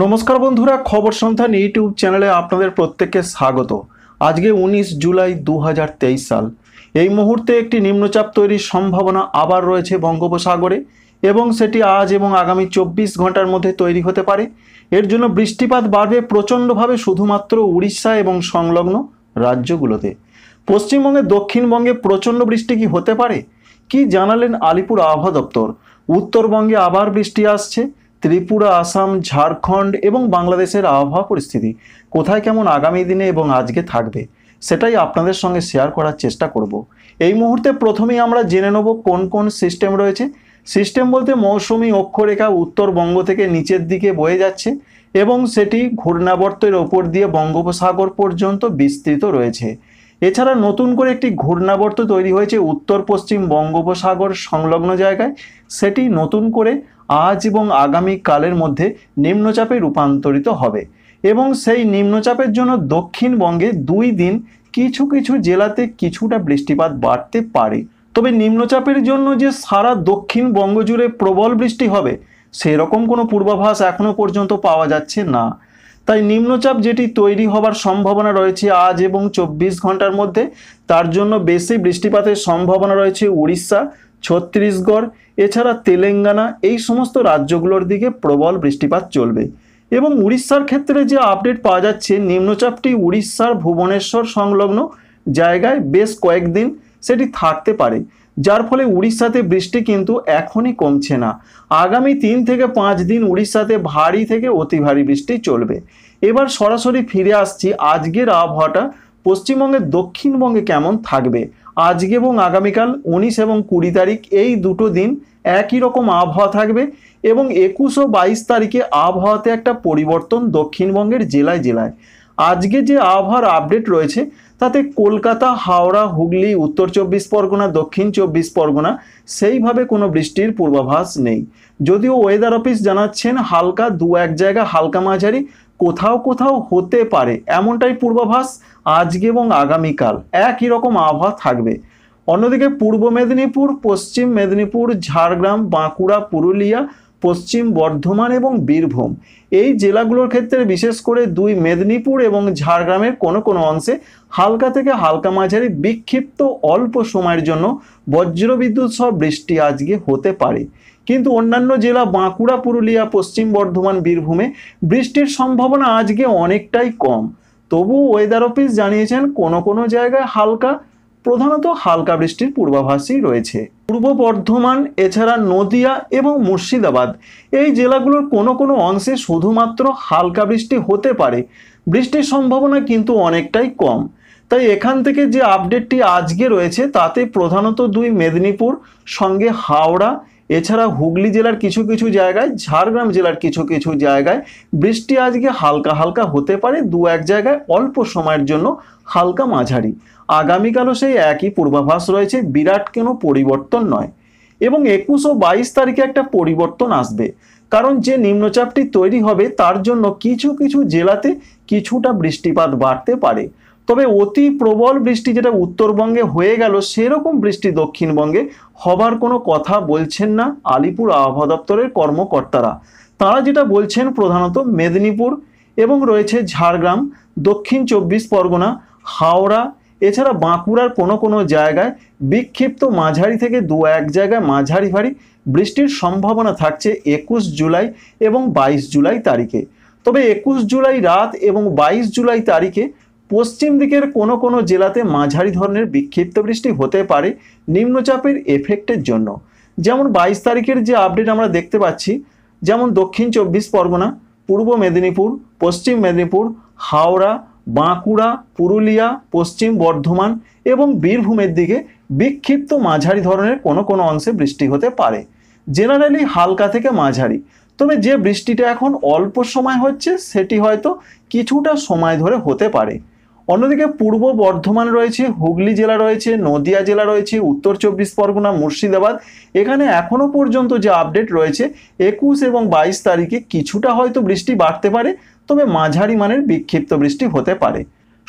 নমস্কার বন্ধুরা খবর সন্ধান ইউটিউব চ্যানেলে আপনাদের প্রত্যেককে স্বাগত আজকে ১৯ জুলাই দু সাল এই মুহূর্তে একটি নিম্নচাপ তৈরির সম্ভাবনা আবার রয়েছে বঙ্গোপসাগরে এবং সেটি আজ এবং আগামী চব্বিশ ঘন্টার মধ্যে তৈরি হতে পারে এর জন্য বৃষ্টিপাত বাড়বে প্রচণ্ডভাবে শুধুমাত্র উড়িষ্যা এবং সংলগ্ন রাজ্যগুলোতে পশ্চিমবঙ্গে দক্ষিণবঙ্গে প্রচণ্ড বৃষ্টি কি হতে পারে কি জানালেন আলিপুর আবহাওয়া দপ্তর উত্তরবঙ্গে আবার বৃষ্টি আসছে ত্রিপুরা আসাম ঝাড়খণ্ড এবং বাংলাদেশের আবহাওয়া পরিস্থিতি কোথায় কেমন আগামী দিনে এবং আজকে থাকবে সেটাই আপনাদের সঙ্গে শেয়ার করার চেষ্টা করব এই মুহূর্তে প্রথমেই আমরা জেনে নেব কোন কোন সিস্টেম রয়েছে সিস্টেম বলতে মৌসুমি অক্ষরেখা উত্তরবঙ্গ থেকে নিচের দিকে বয়ে যাচ্ছে এবং সেটি ঘূর্ণাবর্তের ওপর দিয়ে বঙ্গোপসাগর পর্যন্ত বিস্তৃত রয়েছে এছাড়া নতুন করে একটি ঘূর্ণাবর্ত তৈরি হয়েছে উত্তর পশ্চিম বঙ্গোপসাগর সংলগ্ন জায়গায় সেটি নতুন করে আজ এবং আগামী কালের মধ্যে নিম্নচাপে রূপান্তরিত হবে এবং সেই নিম্নচাপের জন্য দক্ষিণবঙ্গে দুই দিন কিছু কিছু জেলাতে কিছুটা বৃষ্টিপাত বাড়তে পারে তবে নিম্নচাপের জন্য যে সারা দক্ষিণবঙ্গ জুড়ে প্রবল বৃষ্টি হবে সেরকম কোনো পূর্বাভাস এখনও পর্যন্ত পাওয়া যাচ্ছে না তাই নিম্নচাপ যেটি তৈরি হবার সম্ভাবনা রয়েছে আজ এবং চব্বিশ ঘন্টার মধ্যে তার জন্য বেশি বৃষ্টিপাতের সম্ভাবনা রয়েছে উড়িষ্যা ছত্তিশগড় এছাড়া তেলেঙ্গানা এই সমস্ত রাজ্যগুলোর দিকে প্রবল বৃষ্টিপাত চলবে এবং উড়িষ্যার ক্ষেত্রে যে আপডেট পাওয়া যাচ্ছে নিম্নচাপটি উড়িষ্যার ভুবনেশ্বর সংলগ্ন জায়গায় বেশ কয়েকদিন সেটি থাকতে পারে যার ফলে উড়িষ্যাতে বৃষ্টি কিন্তু এখনই কমছে না আগামী তিন থেকে পাঁচ দিন উড়িষ্যাতে ভারী থেকে অতি ভারী বৃষ্টি চলবে এবার সরাসরি ফিরে আসছি আজকের আবহাওয়াটা পশ্চিমবঙ্গের দক্ষিণবঙ্গে কেমন থাকবে আজকে এবং আগামীকাল উনিশ এবং কুড়ি তারিখ এই দুটো দিন একই রকম আবহাওয়া থাকবে এবং একুশ ও বাইশ তারিখে আবহাওয়াতে একটা পরিবর্তন দক্ষিণবঙ্গের জেলায় জেলায় আজকে যে আবহাওয়ার আপডেট রয়েছে তাতে কলকাতা হাওড়া হুগলি উত্তর চব্বিশ পরগনা দক্ষিণ চব্বিশ পরগনা সেইভাবে কোনো বৃষ্টির পূর্বাভাস নেই যদিও ওয়েদার অফিস জানাচ্ছেন হালকা দু এক জায়গা হালকা মাঝারি কোথাও কোথাও হতে পারে এমনটাই পূর্বাভাস আজকে এবং আগামীকাল একই রকম আবহাওয়া থাকবে অন্যদিকে পূর্ব মেদিনীপুর পশ্চিম মেদিনীপুর ঝাড়গ্রাম বাঁকুড়া পুরুলিয়া পশ্চিম বর্ধমান এবং বীরভূম এই জেলাগুলোর ক্ষেত্রে বিশেষ করে দুই মেদিনীপুর এবং ঝাড়গ্রামের কোনো কোনো অংশে হালকা থেকে হালকা মাঝারি বিক্ষিপ্ত অল্প সময়ের জন্য বজ্রবিদ্যুৎ সহ বৃষ্টি আজকে হতে পারে কিন্তু অন্যান্য জেলা বাঁকুড়া পুরুলিয়া পশ্চিম বর্ধমান বীরভূমে বৃষ্টির সম্ভাবনা আজকে অনেকটাই কম তবু ওয়েদার অফিস জানিয়েছেন কোনো কোনো জায়গায় হালকা প্রধানত হালকা বৃষ্টির পূর্বাভাসই রয়েছে পূর্ব বর্ধমান এছাড়া নদিয়া এবং মুর্শিদাবাদ এই জেলাগুলোর কোনো কোনো অংশে শুধুমাত্র হালকা বৃষ্টি হতে পারে বৃষ্টির সম্ভাবনা কিন্তু অনেকটাই কম তাই এখান থেকে যে আপডেটটি আজকে রয়েছে তাতে প্রধানত দুই মেদিনীপুর সঙ্গে হাওড়া এছাড়া হুগলি জেলার কিছু কিছু জায়গায় ঝাড়গ্রাম জেলার কিছু কিছু জায়গায় বৃষ্টি আজকে হালকা হালকা হতে পারে দু এক জায়গায় অল্প সময়ের জন্য হালকা মাঝারি আগামীকালও সেই একই পূর্বাভাস রয়েছে বিরাট কোনো পরিবর্তন নয় এবং একুশ ও বাইশ তারিখে একটা পরিবর্তন আসবে কারণ যে নিম্নচাপটি তৈরি হবে তার জন্য কিছু কিছু জেলাতে কিছুটা বৃষ্টিপাত বাড়তে পারে তবে অতি প্রবল বৃষ্টি যেটা উত্তরবঙ্গে হয়ে গেল সেরকম বৃষ্টি দক্ষিণবঙ্গে হবার কোনো কথা বলছেন না আলিপুর আবহাওয়া দপ্তরের কর্মকর্তারা তারা যেটা বলছেন প্রধানত মেদিনীপুর এবং রয়েছে ঝাড়গ্রাম দক্ষিণ চব্বিশ পরগনা হাওড়া এছাড়া বাঁকুড়ার কোনো কোনো জায়গায় বিক্ষিপ্ত মাঝারি থেকে দু এক জায়গায় মাঝারি ভারী বৃষ্টির সম্ভাবনা থাকছে একুশ জুলাই এবং বাইশ জুলাই তারিখে তবে একুশ জুলাই রাত এবং বাইশ জুলাই তারিখে পশ্চিম দিকের কোনো কোনো জেলাতে মাঝারি ধরনের বিক্ষিপ্ত বৃষ্টি হতে পারে নিম্নচাপের এফেক্টের জন্য যেমন বাইশ তারিখের যে আপডেট আমরা দেখতে পাচ্ছি যেমন দক্ষিণ চব্বিশ পরগনা পূর্ব মেদিনীপুর পশ্চিম মেদিনীপুর হাওড়া বাঁকুড়া পুরুলিয়া পশ্চিম বর্ধমান এবং বীরভূমের দিকে বিক্ষিপ্ত মাঝারি ধরনের কোনো কোনো অংশে বৃষ্টি হতে পারে জেনারেলি হালকা থেকে মাঝারি তবে যে বৃষ্টিটা এখন অল্প সময় হচ্ছে সেটি হয়তো কিছুটা সময় ধরে হতে পারে অন্যদিকে পূর্ব বর্ধমান রয়েছে হুগলি জেলা রয়েছে নদিয়া জেলা রয়েছে উত্তর চব্বিশ পরগনা মুর্শিদাবাদ এখানে এখনও পর্যন্ত যে আপডেট রয়েছে একুশ এবং বাইশ তারিখে কিছুটা হয়তো বৃষ্টি বাড়তে পারে তবে মাঝারি মানের বিক্ষিপ্ত বৃষ্টি হতে পারে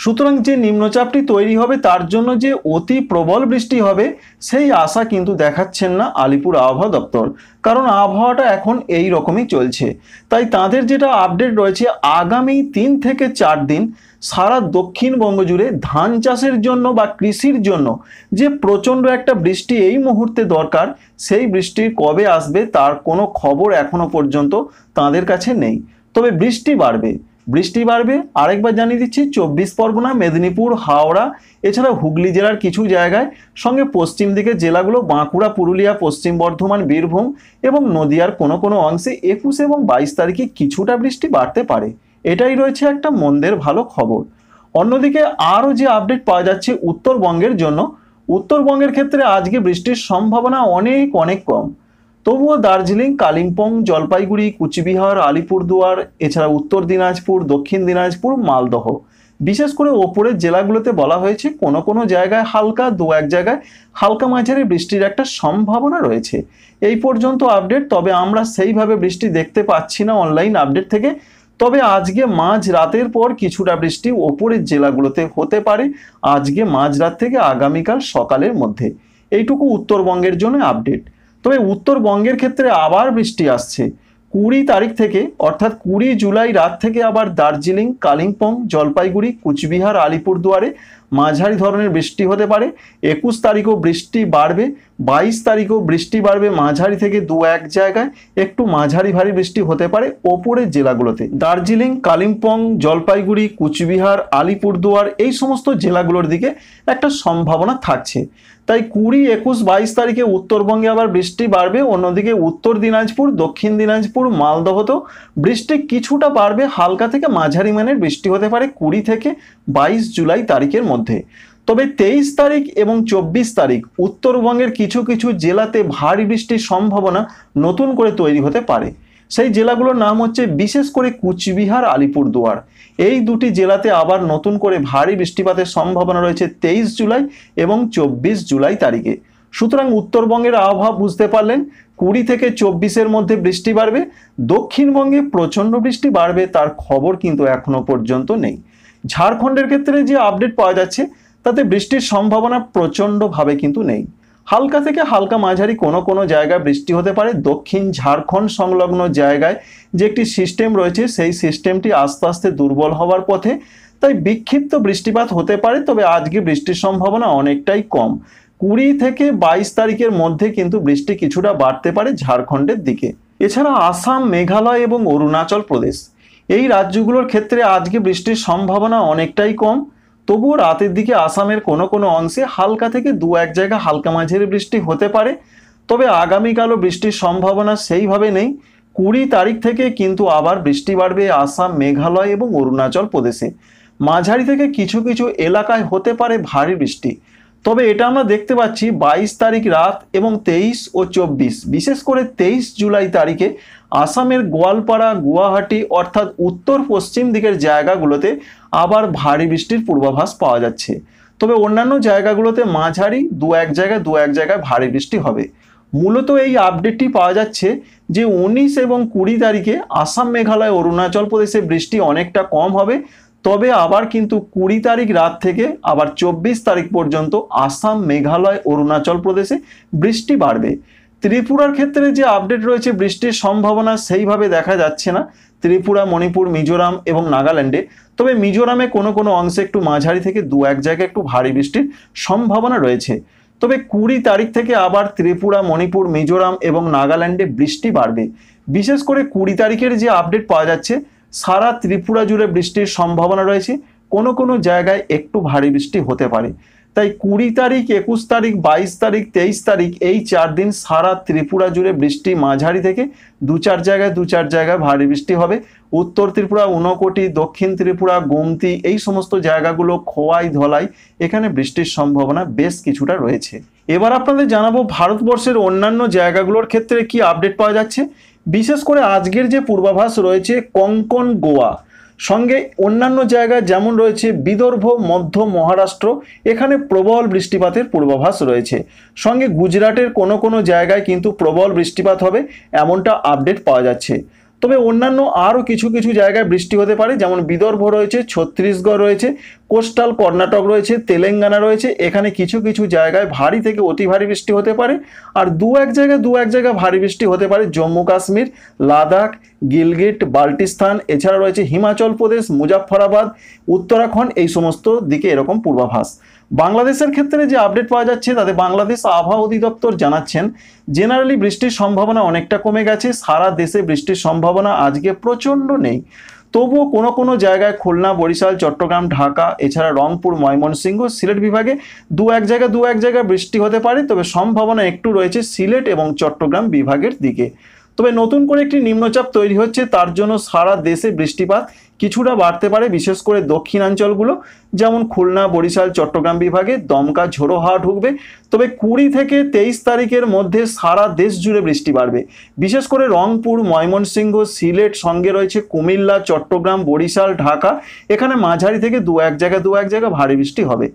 সুতরাং যে নিম্নচাপটি তৈরি হবে তার জন্য যে অতি প্রবল বৃষ্টি হবে সেই আশা কিন্তু দেখাচ্ছেন না আলিপুর আবহাওয়া দপ্তর কারণ আবহাওয়াটা এখন এই রকমই চলছে তাই তাদের যেটা আপডেট রয়েছে আগামী তিন থেকে চার দিন সারা দক্ষিণবঙ্গ জুড়ে ধান চাষের জন্য বা কৃষির জন্য যে প্রচণ্ড একটা বৃষ্টি এই মুহূর্তে দরকার সেই বৃষ্টির কবে আসবে তার কোনো খবর এখনো পর্যন্ত তাদের কাছে নেই তবে বৃষ্টি বাড়বে বৃষ্টি বাড়বে আরেকবার জানিয়ে দিচ্ছি চব্বিশ পরগনা মেদিনীপুর হাওড়া এছাড়া হুগলি জেলার কিছু জায়গায় সঙ্গে পশ্চিম দিকের জেলাগুলো বাঁকুড়া পুরুলিয়া পশ্চিম বর্ধমান বীরভূম এবং নদিয়ার কোনো কোনো অংশে একুশ এবং বাইশ তারিখে কিছুটা বৃষ্টি বাড়তে পারে এটাই রয়েছে একটা মন্দের ভালো খবর অন্যদিকে আরও যে আপডেট পাওয়া যাচ্ছে উত্তরবঙ্গের জন্য উত্তরবঙ্গের ক্ষেত্রে আজকে বৃষ্টির সম্ভাবনা অনেক অনেক কম তবুও দার্জিলিং কালিম্পং জলপাইগুড়ি কুচবিহার আলিপুরদুয়ার এছাড়া উত্তর দিনাজপুর দক্ষিণ দিনাজপুর মালদহ বিশেষ করে ওপরের জেলাগুলোতে বলা হয়েছে কোনো কোনো জায়গায় হালকা দু এক জায়গায় হালকা মাঝারি বৃষ্টির একটা সম্ভাবনা রয়েছে এই পর্যন্ত আপডেট তবে আমরা সেইভাবে বৃষ্টি দেখতে পাচ্ছি না অনলাইন আপডেট থেকে তবে আজকে মাঝ রাতের পর কিছুটা বৃষ্টি ওপরের জেলাগুলোতে হতে পারে আজকে মাঝ রাত থেকে আগামীকাল সকালের মধ্যে এইটুকু উত্তরবঙ্গের জন্য আপডেট তবে উত্তরবঙ্গের ক্ষেত্রে আবার বৃষ্টি আসছে কুড়ি তারিখ থেকে অর্থাৎ কুড়ি জুলাই রাত থেকে আবার দার্জিলিং কালিম্পং জলপাইগুড়ি কুচবিহার আলিপুরদুয়ারে মাঝারি ধরনের বৃষ্টি হতে পারে একুশ তারিখও বৃষ্টি বাড়বে বাইশ তারিখও বৃষ্টি বাড়বে মাঝারি থেকে দু এক জায়গায় একটু মাঝারি ভারী বৃষ্টি হতে পারে ওপরের জেলাগুলোতে দার্জিলিং কালিম্পং জলপাইগুড়ি কুচবিহার আলিপুরদুয়ার এই সমস্ত জেলাগুলোর দিকে একটা সম্ভাবনা থাকছে তাই কুড়ি একুশ বাইশ তারিখে উত্তরবঙ্গে আবার বৃষ্টি বাড়বে অন্যদিকে উত্তর দিনাজপুর দক্ষিণ দিনাজপুর মালদহতেও বৃষ্টি কিছুটা বাড়বে হালকা থেকে মাঝারি মানের বৃষ্টি হতে পারে কুড়ি থেকে বাইশ জুলাই তারিখের মধ্যে মধ্যে তবে তেইশ তারিখ এবং চব্বিশ তারিখ উত্তরবঙ্গের কিছু কিছু জেলাতে ভারী বৃষ্টির সম্ভাবনা নতুন করে তৈরি হতে পারে সেই জেলাগুলোর নাম হচ্ছে বিশেষ করে কুচবিহার আলিপুরদুয়ার এই দুটি জেলাতে আবার নতুন করে ভারী বৃষ্টিপাতের সম্ভাবনা রয়েছে তেইশ জুলাই এবং চব্বিশ জুলাই তারিখে সুতরাং উত্তরবঙ্গের আবহাওয়া বুঝতে পারলেন কুড়ি থেকে চব্বিশের মধ্যে বৃষ্টি বাড়বে দক্ষিণবঙ্গে প্রচণ্ড বৃষ্টি বাড়বে তার খবর কিন্তু এখনও পর্যন্ত নেই ঝাড়খণ্ডের ক্ষেত্রে যে আপডেট পাওয়া যাচ্ছে তাতে বৃষ্টির সম্ভাবনা প্রচণ্ডভাবে কিন্তু নেই হালকা থেকে হালকা মাঝারি কোনো কোনো জায়গায় বৃষ্টি হতে পারে দক্ষিণ ঝাড়খণ্ড সংলগ্ন জায়গায় যে একটি সিস্টেম রয়েছে সেই সিস্টেমটি আস্তে আস্তে দুর্বল হওয়ার পথে তাই বিক্ষিপ্ত বৃষ্টিপাত হতে পারে তবে আজকে বৃষ্টির সম্ভাবনা অনেকটাই কম কুড়ি থেকে বাইশ তারিখের মধ্যে কিন্তু বৃষ্টি কিছুটা বাড়তে পারে ঝাড়খণ্ডের দিকে এছাড়া আসাম মেঘালয় এবং অরুণাচল প্রদেশ এই রাজ্যগুলোর ক্ষেত্রে আজকে বৃষ্টির সম্ভাবনা অনেকটাই কম তবুও রাতের দিকে আসামের কোনো কোনো অংশে হালকা থেকে দু এক জায়গা হালকা মাঝের বৃষ্টি হতে পারে তবে আগামীকালও বৃষ্টির সম্ভাবনা সেইভাবে নেই কুড়ি তারিখ থেকে কিন্তু আবার বৃষ্টি বাড়বে আসাম মেঘালয় এবং অরুণাচল প্রদেশে মাঝারি থেকে কিছু কিছু এলাকায় হতে পারে ভারী বৃষ্টি তবে এটা আমরা দেখতে পাচ্ছি বাইশ তারিখ রাত এবং তেইশ ও চব্বিশ বিশেষ করে তেইশ জুলাই তারিখে আসামের গোয়ালপাড়া গুয়াহাটি অর্থাৎ উত্তর পশ্চিম দিকের জায়গাগুলোতে আবার ভারী বৃষ্টির পূর্বাভাস পাওয়া যাচ্ছে তবে অন্যান্য জায়গাগুলোতে মাঝারি দু এক জায়গায় দু এক জায়গায় ভারী বৃষ্টি হবে মূলত এই আপডেটটি পাওয়া যাচ্ছে যে উনিশ এবং কুড়ি তারিখে আসাম মেঘালয় অরুণাচল প্রদেশে বৃষ্টি অনেকটা কম হবে তবে আবার কিন্তু কুড়ি তারিখ রাত থেকে আবার চব্বিশ তারিখ পর্যন্ত আসাম মেঘালয় অরুণাচল প্রদেশে বৃষ্টি বাড়বে ত্রিপুরার ক্ষেত্রে যে আপডেট রয়েছে বৃষ্টির সম্ভাবনা সেইভাবে দেখা যাচ্ছে না ত্রিপুরা মণিপুর মিজোরাম এবং নাগাল্যান্ডে তবে মিজোরামে কোনো কোনো অংশে একটু মাঝারি থেকে দু এক জায়গায় একটু ভারী বৃষ্টির সম্ভাবনা রয়েছে তবে কুড়ি তারিখ থেকে আবার ত্রিপুরা মণিপুর মিজোরাম এবং নাগাল্যান্ডে বৃষ্টি বাড়বে বিশেষ করে কুড়ি তারিখের যে আপডেট পাওয়া যাচ্ছে সারা ত্রিপুরা জুড়ে বৃষ্টির সম্ভাবনা রয়েছে কোনো কোনো জায়গায় একটু ভারী বৃষ্টি হতে পারে তাই কুড়ি তারিখ একুশ তারিখ বাইশ তারিখ তেইশ তারিখ এই চার দিন সারা ত্রিপুরা জুড়ে বৃষ্টি মাঝারি থেকে দু চার জায়গায় দু চার জায়গায় ভারী বৃষ্টি হবে উত্তর ত্রিপুরা উনকোটি দক্ষিণ ত্রিপুরা গোমতি এই সমস্ত জায়গাগুলো খোয়াই ধলাই এখানে বৃষ্টির সম্ভাবনা বেশ কিছুটা রয়েছে এবার আপনাদের জানাবো ভারতবর্ষের অন্যান্য জায়গাগুলোর ক্ষেত্রে কি আপডেট পাওয়া যাচ্ছে বিশেষ করে আজকের যে পূর্বাভাস রয়েছে কঙ্কন গোয়া সঙ্গে অন্যান্য জায়গায় যেমন রয়েছে বিদর্ভ মধ্য মহারাষ্ট্র এখানে প্রবল বৃষ্টিপাতের পূর্বাভাস রয়েছে সঙ্গে গুজরাটের কোনো কোনো জায়গায় কিন্তু প্রবল বৃষ্টিপাত হবে এমনটা আপডেট পাওয়া যাচ্ছে তবে অন্যান্য আরও কিছু কিছু জায়গায় বৃষ্টি হতে পারে যেমন বিদর্ভ রয়েছে ছত্তিশগড় রয়েছে কোস্টাল কর্ণাটক রয়েছে তেলেঙ্গানা রয়েছে এখানে কিছু কিছু জায়গায় ভারী থেকে অতি ভারী বৃষ্টি হতে পারে আর দু এক জায়গায় দু এক জায়গায় ভারী বৃষ্টি হতে পারে জম্মু কাশ্মীর লাদাখ গিলগিট বাল্টিস্তান এছাড়া রয়েছে হিমাচল প্রদেশ মুজাফরাবাদ উত্তরাখণ্ড এই সমস্ত দিকে এরকম পূর্বাভাস বাংলাদেশের ক্ষেত্রে যে আপডেট পাওয়া যাচ্ছে তাতে বাংলাদেশ আবহাওয়া অধিদপ্তর জানাচ্ছেন জেনারেলি বৃষ্টির সম্ভাবনা অনেকটা কমে গেছে সারা দেশে বৃষ্টির সম্ভাবনা আজকে প্রচণ্ড নেই তবুও কোনো কোনো জায়গায় খুলনা বরিশাল চট্টগ্রাম ঢাকা এছাড়া রংপুর ময়মনসিংহ সিলেট বিভাগে দু এক জায়গায় দু এক জায়গায় বৃষ্টি হতে পারে তবে সম্ভাবনা একটু রয়েছে সিলেট এবং চট্টগ্রাম বিভাগের দিকে তবে নতুন করে একটি নিম্নচাপ তৈরি হচ্ছে তার জন্য সারা দেশে বৃষ্টিপাত কিছুটা বাড়তে পারে বিশেষ করে দক্ষিণাঞ্চলগুলো যেমন খুলনা বরিশাল চট্টগ্রাম বিভাগে দমকা ঝোড়ো হাওয়া ঢুকবে তবে কুড়ি থেকে তেইশ তারিখের মধ্যে সারা দেশ জুড়ে বৃষ্টি বাড়বে বিশেষ করে রংপুর ময়মনসিংহ সিলেট সঙ্গে রয়েছে কুমিল্লা চট্টগ্রাম বরিশাল ঢাকা এখানে মাঝারি থেকে দু এক জায়গা দু এক জায়গা ভারী বৃষ্টি হবে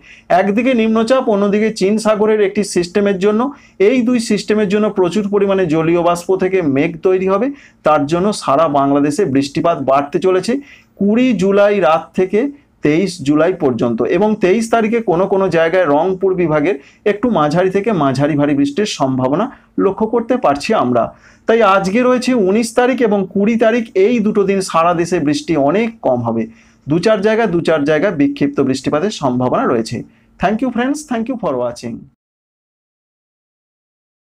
একদিকে নিম্নচাপ অন্যদিকে চীন সাগরের একটি সিস্টেমের জন্য এই দুই সিস্টেমের জন্য প্রচুর পরিমাণে জলীয় বাষ্প থেকে মেঘ তৈরি হবে তার জন্য সারা বাংলাদেশে বৃষ্টিপাত বাড়তে চলেছে কুড়ি জুলাই রাত থেকে তেইশ জুলাই পর্যন্ত এবং তেইশ তারিখে কোনো কোনো জায়গায় রংপুর বিভাগের একটু মাঝারি থেকে মাঝারি ভারী বৃষ্টির সম্ভাবনা লক্ষ্য করতে পারছি আমরা তাই আজকে রয়েছে ১৯ তারিখ এবং কুড়ি তারিখ এই দুটো দিন সারা দেশে বৃষ্টি অনেক কম হবে দু চার জায়গা দু চার জায়গায় বিক্ষিপ্ত বৃষ্টিপাতের সম্ভাবনা রয়েছে thank you friends thank you for watching